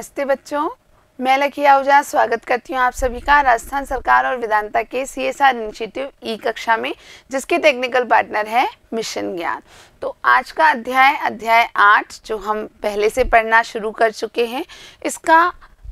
नमस्ते बच्चों मैं लखिया ओझा स्वागत करती हूँ आप सभी का राजस्थान सरकार और वेदांता के सी एस आर इनिशिएटिव ई कक्षा में जिसके टेक्निकल पार्टनर है मिशन ज्ञान तो आज का अध्याय अध्याय आठ जो हम पहले से पढ़ना शुरू कर चुके हैं इसका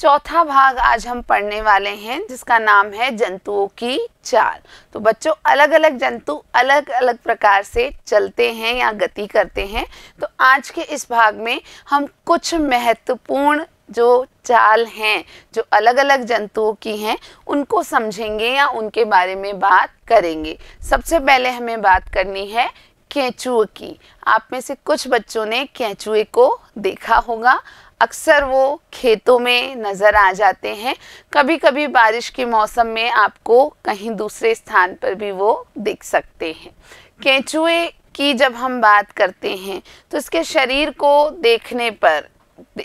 चौथा भाग आज हम पढ़ने वाले हैं जिसका नाम है जंतुओं की चाल तो बच्चों अलग अलग जंतु अलग अलग प्रकार से चलते हैं या गति करते हैं तो आज के इस भाग में हम कुछ महत्वपूर्ण जो चाल हैं जो अलग अलग जंतुओं की हैं उनको समझेंगे या उनके बारे में बात करेंगे सबसे पहले हमें बात करनी है केंचुए की आप में से कुछ बच्चों ने केंचुए को देखा होगा अक्सर वो खेतों में नज़र आ जाते हैं कभी कभी बारिश के मौसम में आपको कहीं दूसरे स्थान पर भी वो दिख सकते हैं केंचुए की जब हम बात करते हैं तो इसके शरीर को देखने पर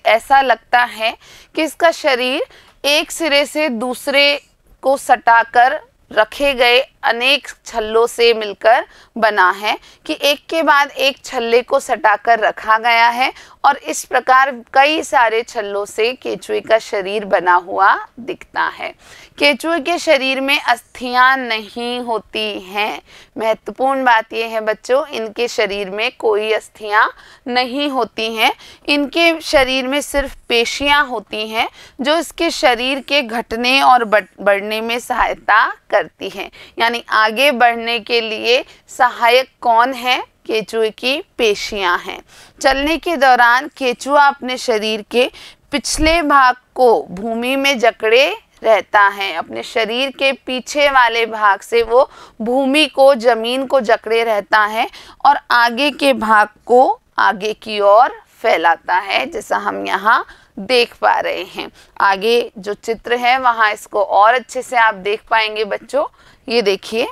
ऐसा लगता है कि इसका शरीर एक सिरे से दूसरे को सटाकर रखे गए अनेक छल्लों से मिलकर बना है कि एक के बाद एक छल्ले को सटाकर रखा गया है और इस प्रकार कई सारे छल्लों से केचुए का शरीर बना हुआ दिखता है केचुए के शरीर में अस्थियां नहीं होती हैं महत्वपूर्ण बात यह है बच्चों इनके शरीर में कोई अस्थियां नहीं होती हैं इनके शरीर में सिर्फ पेशियां होती हैं जो इसके शरीर के घटने और बढ़ने में सहायता करती हैं यानी आगे बढ़ने के लिए सहायक कौन है केचुए की पेशियां हैं चलने के दौरान केचुआ अपने शरीर के पिछले भाग को भूमि में जकड़े रहता है अपने शरीर के पीछे वाले भाग से वो भूमि को जमीन को जकड़े रहता है और आगे के भाग को आगे की ओर फैलाता है जैसा हम यहाँ देख पा रहे हैं आगे जो चित्र है वहाँ इसको और अच्छे से आप देख पाएंगे बच्चों ये देखिए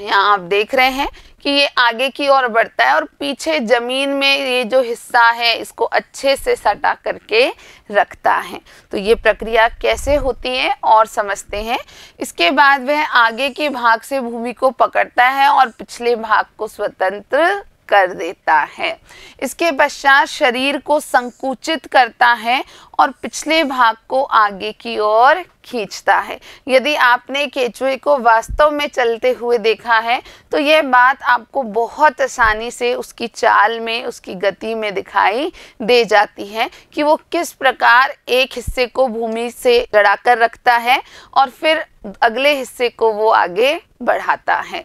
यहाँ आप देख रहे हैं कि ये आगे की ओर बढ़ता है और पीछे ज़मीन में ये जो हिस्सा है इसको अच्छे से सटा करके रखता है तो ये प्रक्रिया कैसे होती है और समझते हैं इसके बाद वह आगे के भाग से भूमि को पकड़ता है और पिछले भाग को स्वतंत्र कर देता है इसके पश्चात शरीर को संकुचित करता है और पिछले भाग को आगे की ओर खींचता है यदि आपने केचुए को वास्तव में चलते हुए देखा है तो यह बात आपको बहुत आसानी से उसकी चाल में उसकी गति में दिखाई दे जाती है कि वो किस प्रकार एक हिस्से को भूमि से गड़ाकर रखता है और फिर अगले हिस्से को वो आगे बढ़ाता है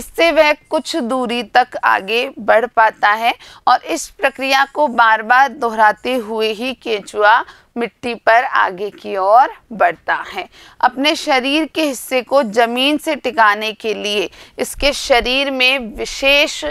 इससे वह कुछ दूरी तक आगे बढ़ पाता है और इस प्रक्रिया को बार बार दोहराते हुए ही केंचुआ मिट्टी पर आगे की ओर बढ़ता है अपने शरीर के हिस्से को ज़मीन से टिकाने के लिए इसके शरीर में विशेष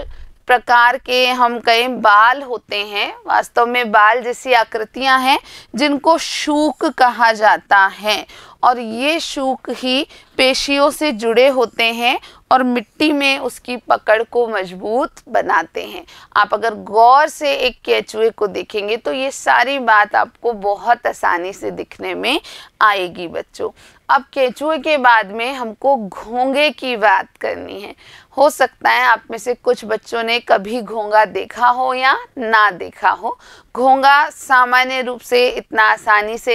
प्रकार के हम कहें बाल होते हैं वास्तव में बाल जैसी आकृतियां हैं जिनको शूक कहा जाता है और ये शूक ही पेशियों से जुड़े होते हैं और मिट्टी में उसकी पकड़ को मजबूत बनाते हैं आप अगर गौर से एक केचुए को देखेंगे तो ये सारी बात आपको बहुत आसानी से दिखने में आएगी बच्चों अब केचुए के बाद में हमको घोंगे की बात करनी है हो सकता है आप में से कुछ बच्चों ने कभी घोंगा देखा हो या ना देखा हो घोंगा सामान्य रूप से इतना आसानी से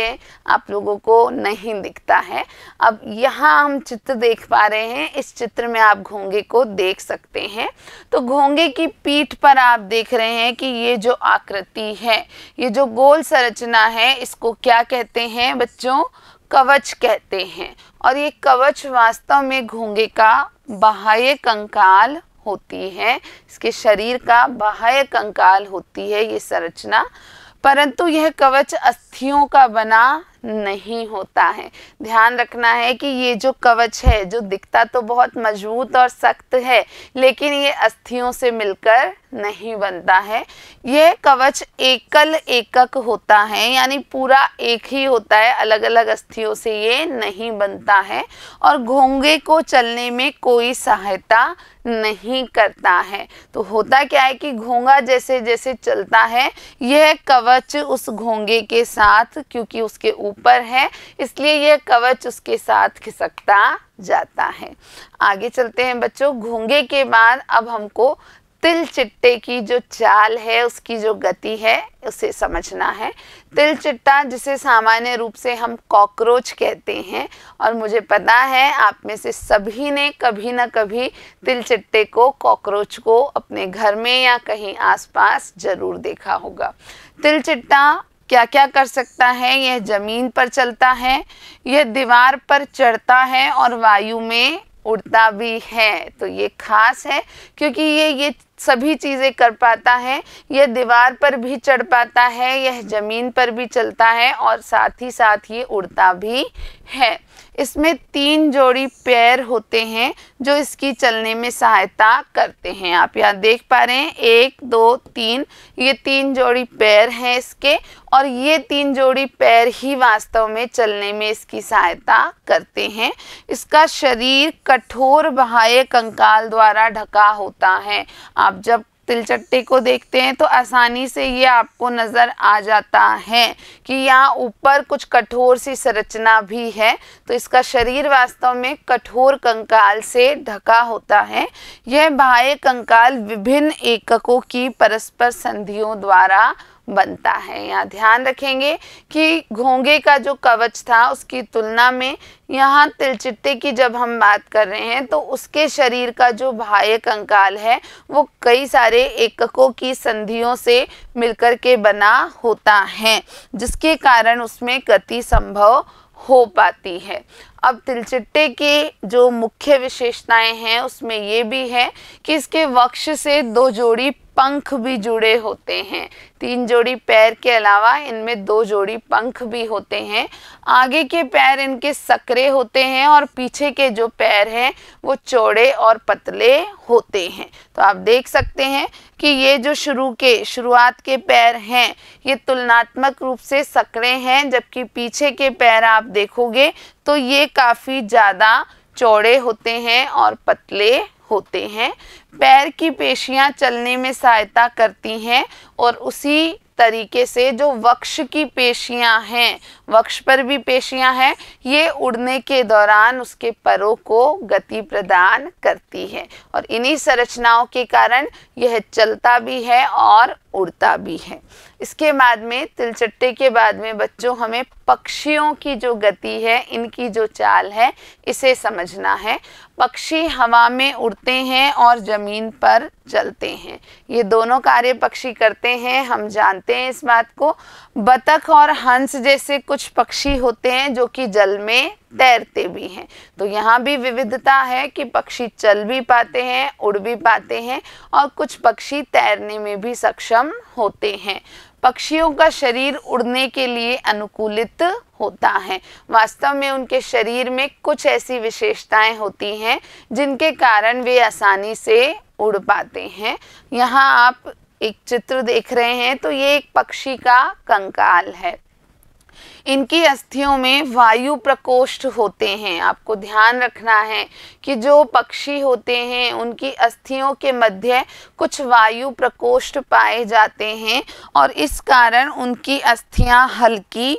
आप लोगों को नहीं दिखता है अब यहाँ हम चित्र देख पा रहे हैं इस चित्र में आप घोंगे को देख सकते हैं तो घोंगे की पीठ पर आप देख रहे हैं कि ये जो आकृति है ये जो गोल संरचना है इसको क्या कहते हैं बच्चों कवच कहते हैं और ये कवच वास्तव में घोंगे का बाह्य कंकाल होती हैं इसके शरीर का बाह्य कंकाल होती है ये संरचना परंतु यह कवच अस्थियों का बना नहीं होता है ध्यान रखना है कि ये जो कवच है जो दिखता तो बहुत मजबूत और सख्त है लेकिन ये अस्थियों से मिलकर नहीं बनता है यह कवच एकल एकक होता है यानी पूरा एक ही होता है अलग अलग अस्थियों से ये नहीं बनता है और घोंगे को चलने में कोई सहायता नहीं करता है तो होता क्या है कि घोंगा जैसे जैसे चलता है यह कवच उस घोंगे के साथ क्योंकि उसके ऊपर है इसलिए यह कवच उसके साथ खिसकता जाता है आगे चलते हैं बच्चों घोंगे के बाद अब हमको तिल चिट्टे की जो चाल है उसकी जो गति है उसे समझना है तिल चिट्टा जिसे सामान्य रूप से हम कॉकरोच कहते हैं और मुझे पता है आप में से सभी ने कभी ना कभी तिल चिट्टे को कॉकरोच को अपने घर में या कहीं आसपास ज़रूर देखा होगा तिल चिट्टा क्या क्या कर सकता है यह ज़मीन पर चलता है यह दीवार पर चढ़ता है और वायु में उड़ता भी है तो ये खास है क्योंकि ये ये सभी चीज़ें कर पाता है यह दीवार पर भी चढ़ पाता है यह ज़मीन पर भी चलता है और साथ ही साथ ये उड़ता भी है इसमें तीन जोड़ी पैर होते हैं जो इसकी चलने में सहायता करते हैं आप यहाँ देख पा रहे हैं एक दो तीन ये तीन जोड़ी पैर हैं इसके और ये तीन जोड़ी पैर ही वास्तव में चलने में इसकी सहायता करते हैं इसका शरीर कठोर बाह्य कंकाल द्वारा ढका होता है आप आप जब तिलचट्टे को देखते हैं तो आसानी से ये आपको नज़र आ जाता है कि यहाँ ऊपर कुछ कठोर सी संरचना भी है तो इसका शरीर वास्तव में कठोर कंकाल से ढका होता है यह बाह्य कंकाल विभिन्न एककों की परस्पर संधियों द्वारा बनता है यहाँ ध्यान रखेंगे कि घोंगे का जो कवच था उसकी तुलना में यहाँ तिलचिट्टे की जब हम बात कर रहे हैं तो उसके शरीर का जो बाह्य कंकाल है वो कई सारे एककों की संधियों से मिलकर के बना होता है जिसके कारण उसमें गति संभव हो पाती है अब तिलचिट्टे की जो मुख्य विशेषताएं हैं उसमें ये भी है कि इसके वक्ष से दो जोड़ी पंख भी जुड़े होते हैं तीन जोड़ी पैर के अलावा इनमें दो जोड़ी पंख भी होते हैं आगे के पैर इनके सकरे होते हैं और पीछे के जो पैर हैं वो चौड़े और पतले होते हैं तो आप देख सकते हैं कि ये जो शुरू के शुरुआत के पैर हैं ये तुलनात्मक रूप से सकरे हैं जबकि पीछे के पैर आप देखोगे तो ये काफ़ी ज़्यादा चौड़े होते हैं और पतले होते हैं पैर की पेशियां चलने में सहायता करती हैं और उसी तरीके से जो वक्ष की पेशियां हैं वक्ष पर भी पेशियां हैं ये उड़ने के दौरान उसके परों को गति प्रदान करती है और इन्हीं संरचनाओं के कारण यह चलता भी है और उड़ता भी है इसके बाद में तिलचट्टे के बाद में बच्चों हमें पक्षियों की जो गति है इनकी जो चाल है इसे समझना है पक्षी हवा में उड़ते हैं और ज़मीन पर चलते हैं ये दोनों कार्य पक्षी करते हैं हम जानते हैं इस बात को बतख और हंस जैसे कुछ पक्षी होते हैं जो कि जल में तैरते भी हैं तो यहाँ भी विविधता है कि पक्षी चल भी पाते हैं उड़ भी पाते हैं और कुछ पक्षी तैरने में भी सक्षम होते हैं पक्षियों का शरीर उड़ने के लिए अनुकूलित होता है वास्तव में उनके शरीर में कुछ ऐसी विशेषताएं होती हैं जिनके कारण वे आसानी से उड़ पाते हैं यहाँ आप एक चित्र देख रहे हैं तो ये एक पक्षी का कंकाल है इनकी अस्थियों में वायु प्रकोष्ठ होते हैं आपको ध्यान रखना है कि जो पक्षी होते हैं उनकी अस्थियों के मध्य कुछ वायु प्रकोष्ठ पाए जाते हैं और इस कारण उनकी अस्थियां हल्की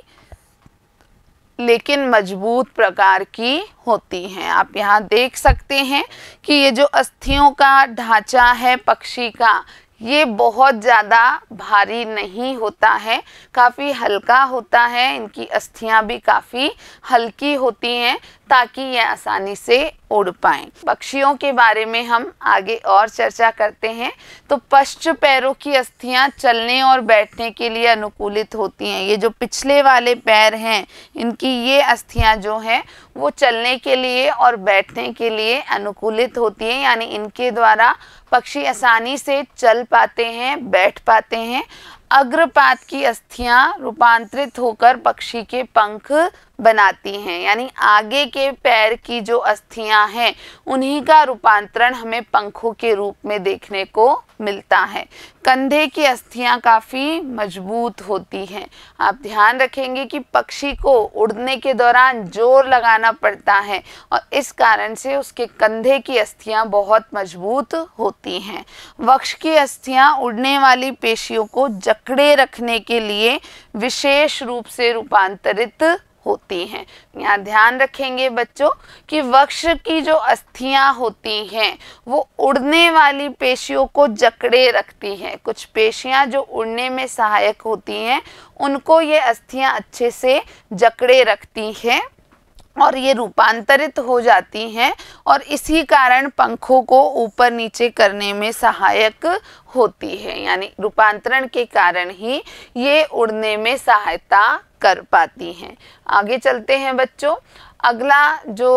लेकिन मजबूत प्रकार की होती हैं आप यहाँ देख सकते हैं कि ये जो अस्थियों का ढांचा है पक्षी का ये बहुत ज़्यादा भारी नहीं होता है काफ़ी हल्का होता है इनकी अस्थियाँ भी काफ़ी हल्की होती हैं ताकि ये आसानी से उड़ पाए पक्षियों के बारे में हम आगे और चर्चा करते हैं तो पश्च पैरों की अस्थियां चलने और बैठने के लिए अनुकूलित होती हैं ये जो पिछले वाले पैर हैं इनकी ये अस्थियां जो हैं वो चलने के लिए और बैठने के लिए अनुकूलित होती हैं यानी इनके द्वारा पक्षी आसानी से चल पाते हैं बैठ पाते हैं अग्रपात की अस्थियां रूपांतरित होकर पक्षी के पंख बनाती हैं यानी आगे के पैर की जो अस्थियां हैं उन्हीं का रूपांतरण हमें पंखों के रूप में देखने को मिलता है कंधे की अस्थियां काफ़ी मजबूत होती हैं आप ध्यान रखेंगे कि पक्षी को उड़ने के दौरान जोर लगाना पड़ता है और इस कारण से उसके कंधे की अस्थियां बहुत मजबूत होती हैं वक्ष की अस्थियां उड़ने वाली पेशियों को जकड़े रखने के लिए विशेष रूप से रूपांतरित होते हैं यहाँ ध्यान रखेंगे बच्चों कि वक्ष की जो अस्थियाँ होती हैं वो उड़ने वाली पेशियों को जकड़े रखती हैं कुछ पेशियाँ जो उड़ने में सहायक होती हैं उनको ये अस्थियाँ अच्छे से जकड़े रखती हैं और ये रूपांतरित हो जाती हैं और इसी कारण पंखों को ऊपर नीचे करने में सहायक होती है यानी रूपांतरण के कारण ही ये उड़ने में सहायता कर पाती हैं आगे चलते हैं बच्चों अगला जो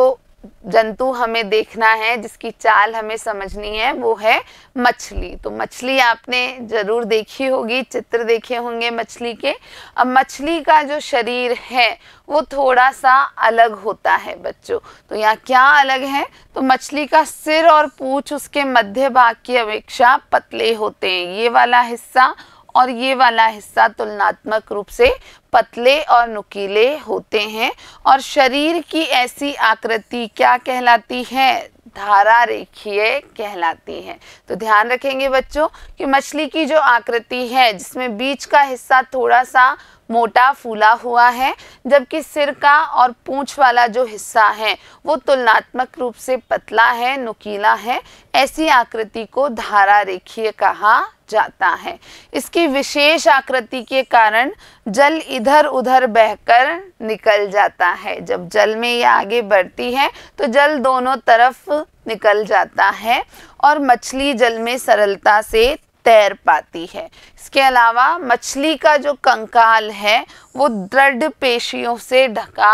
जंतु हमें देखना है जिसकी चाल हमें समझनी है वो है मछली तो मछली आपने ज़रूर देखी होगी चित्र देखे होंगे मछली के अब मछली का जो शरीर है वो थोड़ा सा अलग होता है बच्चों तो यहाँ क्या अलग है तो मछली का सिर और पूछ उसके मध्य भाग की अपेक्षा पतले होते हैं ये वाला हिस्सा और ये वाला हिस्सा तुलनात्मक रूप से पतले और नुकीले होते हैं और शरीर की ऐसी आकृति क्या कहलाती है धारा रेखीय कहलाती है तो ध्यान रखेंगे बच्चों कि मछली की जो आकृति है जिसमें बीच का हिस्सा थोड़ा सा मोटा फूला हुआ है जबकि सिर का और पूंछ वाला जो हिस्सा है वो तुलनात्मक रूप से पतला है नुकीला है ऐसी आकृति को धारा रेखीय कहा जाता है इसकी विशेष आकृति के कारण जल इधर उधर बहकर निकल जाता है जब जल में यह आगे बढ़ती है तो जल दोनों तरफ निकल जाता है और मछली जल में सरलता से तैर पाती है इसके अलावा मछली का जो कंकाल है वो दृढ़ पेशियों से ढका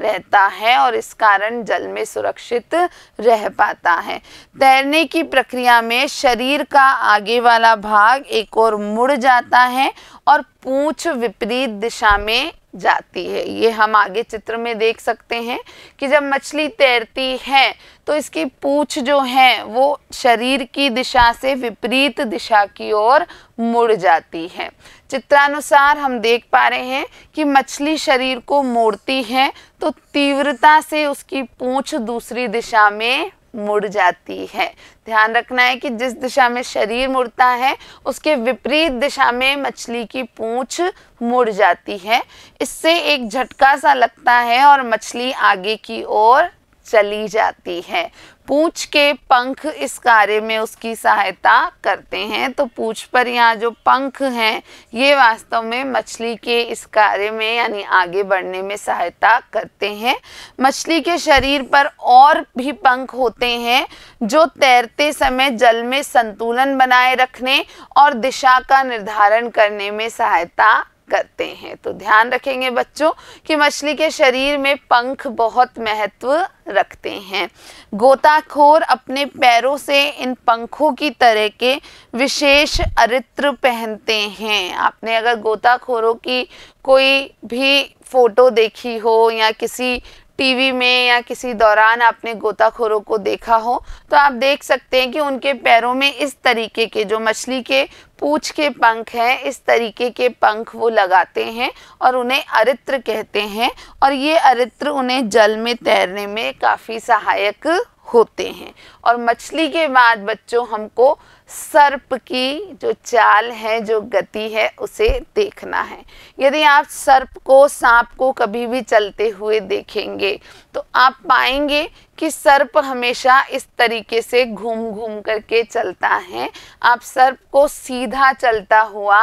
रहता है और इस कारण जल में सुरक्षित रह पाता है तैरने की प्रक्रिया में शरीर का आगे वाला भाग एक और मुड़ जाता है और पूंछ विपरीत दिशा में जाती है ये हम आगे चित्र में देख सकते हैं कि जब मछली तैरती है तो इसकी पूछ जो है वो शरीर की दिशा से विपरीत दिशा की ओर मुड़ जाती है चित्रानुसार हम देख पा रहे हैं कि मछली शरीर को मोड़ती है तो तीव्रता से उसकी पूछ दूसरी दिशा में मुड़ जाती है ध्यान रखना है कि जिस दिशा में शरीर मुड़ता है उसके विपरीत दिशा में मछली की पूंछ मुड़ जाती है इससे एक झटका सा लगता है और मछली आगे की ओर चली जाती है पूछ के पंख इस कार्य में उसकी सहायता करते हैं तो पूछ पर यहाँ जो पंख हैं ये वास्तव में मछली के इस कार्य में यानी आगे बढ़ने में सहायता करते हैं मछली के शरीर पर और भी पंख होते हैं जो तैरते समय जल में संतुलन बनाए रखने और दिशा का निर्धारण करने में सहायता करते हैं तो ध्यान रखेंगे बच्चों कि मछली के शरीर में पंख बहुत महत्व रखते हैं गोताखोर अपने पैरों से इन पंखों की तरह के विशेष अरित्र पहनते हैं आपने अगर गोताखोरों की कोई भी फ़ोटो देखी हो या किसी टीवी में या किसी दौरान आपने गोताखोरों को देखा हो तो आप देख सकते हैं कि उनके पैरों में इस तरीके के जो मछली के पूछ के पंख हैं इस तरीके के पंख वो लगाते हैं और उन्हें अरित्र कहते हैं और ये अरित्र उन्हें जल में तैरने में काफ़ी सहायक होते हैं और मछली के बाद बच्चों हमको सर्प की जो चाल है जो गति है उसे देखना है यदि आप सर्प को सांप को कभी भी चलते हुए देखेंगे तो आप पाएंगे कि सर्प हमेशा इस तरीके से घूम घूम करके चलता है आप सर्प को सीधा चलता हुआ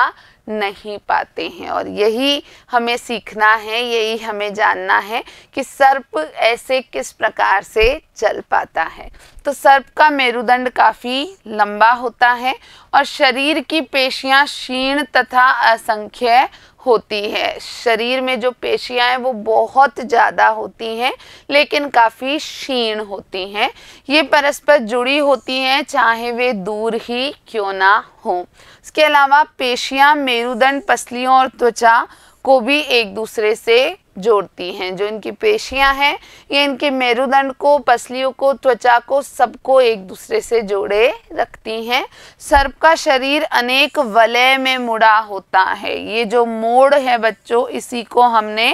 नहीं पाते हैं और यही हमें सीखना है यही हमें जानना है कि सर्प ऐसे किस प्रकार से चल पाता है तो सर्प का मेरुदंड काफ़ी लंबा होता है और शरीर की पेशियां क्षीण तथा असंख्य होती है शरीर में जो पेशियां हैं वो बहुत ज़्यादा होती हैं लेकिन काफ़ी क्षीण होती हैं ये परस्पर जुड़ी होती हैं चाहे वे दूर ही क्यों ना हों इसके अलावा पेशियां मेरुदंड पसलियों और त्वचा को भी एक दूसरे से जोड़ती हैं जो इनकी पेशियां हैं ये इनके मेरुदंड को पसलियों को त्वचा को सबको एक दूसरे से जोड़े रखती हैं सर्प का शरीर अनेक वलय में मुड़ा होता है ये जो मोड़ है बच्चों इसी को हमने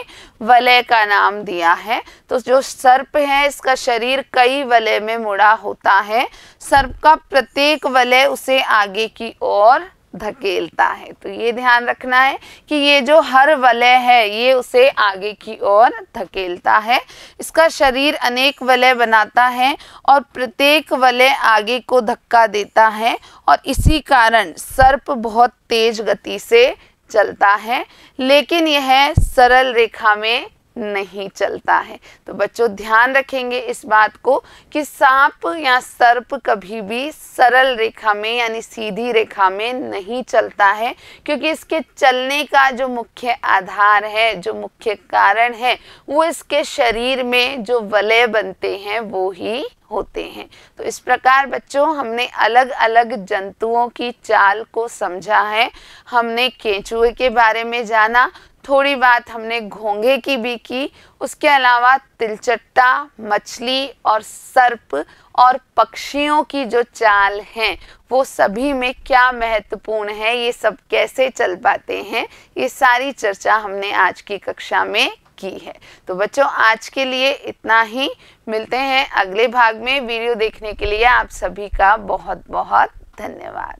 वलय का नाम दिया है तो जो सर्प है इसका शरीर कई वलय में मुड़ा होता है सर्प का प्रत्येक वलय उसे आगे की ओर धकेलता है तो ये ध्यान रखना है कि ये जो हर वलय है ये उसे आगे की ओर धकेलता है इसका शरीर अनेक वलय बनाता है और प्रत्येक वलय आगे को धक्का देता है और इसी कारण सर्प बहुत तेज गति से चलता है लेकिन यह सरल रेखा में नहीं चलता है तो बच्चों ध्यान रखेंगे इस बात को कि सांप या सर्प कभी भी सरल रेखा में यानी सीधी रेखा में नहीं चलता है क्योंकि इसके चलने का जो मुख्य आधार है जो मुख्य कारण है वो इसके शरीर में जो वलय बनते हैं वो ही होते हैं तो इस प्रकार बच्चों हमने अलग अलग जंतुओं की चाल को समझा है हमने केंचुए के बारे में जाना थोड़ी बात हमने घोंघे की भी की उसके अलावा तिलचट्टा मछली और सर्प और पक्षियों की जो चाल हैं वो सभी में क्या महत्वपूर्ण है ये सब कैसे चल पाते हैं ये सारी चर्चा हमने आज की कक्षा में की है तो बच्चों आज के लिए इतना ही मिलते हैं अगले भाग में वीडियो देखने के लिए आप सभी का बहुत बहुत धन्यवाद